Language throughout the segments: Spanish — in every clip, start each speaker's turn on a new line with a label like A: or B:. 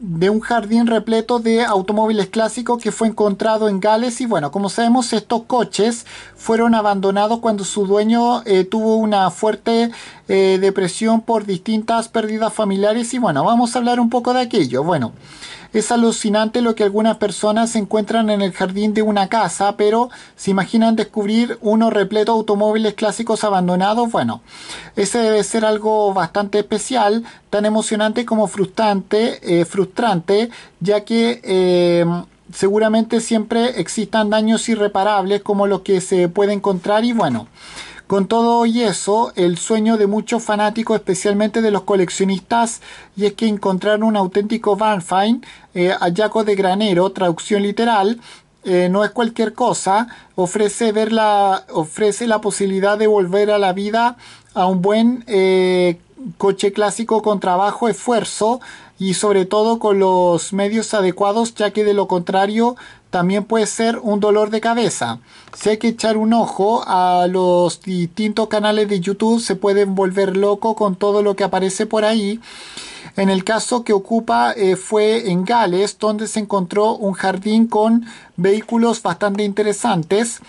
A: de un jardín repleto de automóviles clásicos que fue encontrado en Gales y bueno, como sabemos estos coches fueron abandonados cuando su dueño eh, tuvo una fuerte eh, depresión por distintas pérdidas familiares y bueno, vamos a hablar un poco de aquello. Bueno, es alucinante lo que algunas personas encuentran en el jardín de una casa, pero se imaginan descubrir uno repleto de automóviles clásicos abandonados. Bueno, ese debe ser algo bastante especial tan emocionante como frustrante, eh, frustrante ya que eh, seguramente siempre existan daños irreparables como los que se puede encontrar y bueno. Con todo y eso, el sueño de muchos fanáticos, especialmente de los coleccionistas, y es que encontrar un auténtico Van eh, hallazgo de granero, traducción literal, eh, no es cualquier cosa, ofrece, la, ofrece la posibilidad de volver a la vida a un buen eh, coche clásico con trabajo, esfuerzo y sobre todo con los medios adecuados ya que de lo contrario también puede ser un dolor de cabeza. Si hay que echar un ojo a los distintos canales de YouTube se pueden volver loco con todo lo que aparece por ahí. En el caso que ocupa eh, fue en Gales donde se encontró un jardín con vehículos bastante interesantes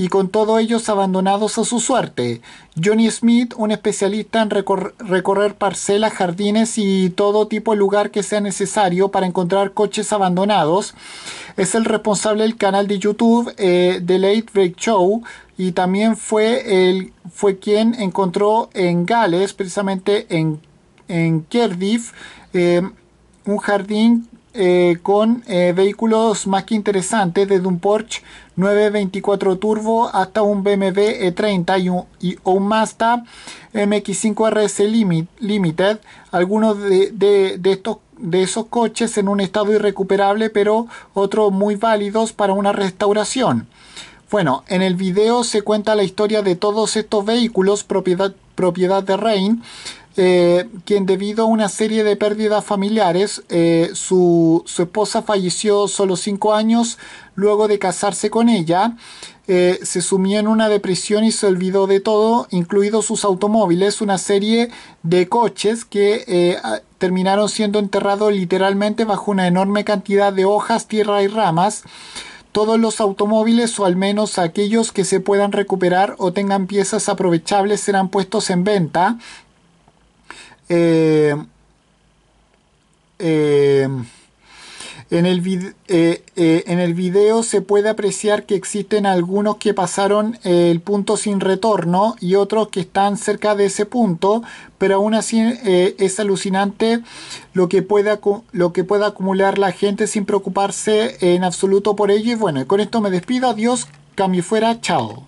A: y con todos ellos abandonados a su suerte. Johnny Smith, un especialista en recorrer parcelas, jardines y todo tipo de lugar que sea necesario para encontrar coches abandonados, es el responsable del canal de YouTube eh, The Late Break Show y también fue, fue quien encontró en Gales, precisamente en, en Cardiff, eh, un jardín eh, con eh, vehículos más que interesantes, desde un Porsche 924 Turbo hasta un BMW E30 y un, Mazda MX5 RS Limited. Algunos de, estos, de esos coches en un estado irrecuperable, pero otros muy válidos para una restauración. Bueno, en el video se cuenta la historia de todos estos vehículos propiedad, propiedad de Rain, eh, quien debido a una serie de pérdidas familiares, eh, su, esposa falleció solo cinco años luego de casarse con ella, eh, se sumió en una depresión y se olvidó de todo, incluidos sus automóviles, una serie de coches que terminaron siendo enterrados literalmente bajo una enorme cantidad de hojas, tierra y ramas todos los automóviles o al menos aquellos que se puedan recuperar o tengan piezas aprovechables serán puestos en venta eh, eh, eh, en, el video se puede apreciar que existen algunos que pasaron el punto sin retorno y otros que están cerca de ese punto, pero aún así es alucinante lo que, puede acumular la gente sin preocuparse en absoluto por ello. Y bueno, con esto me despido, adiós, cambio fuera, chao.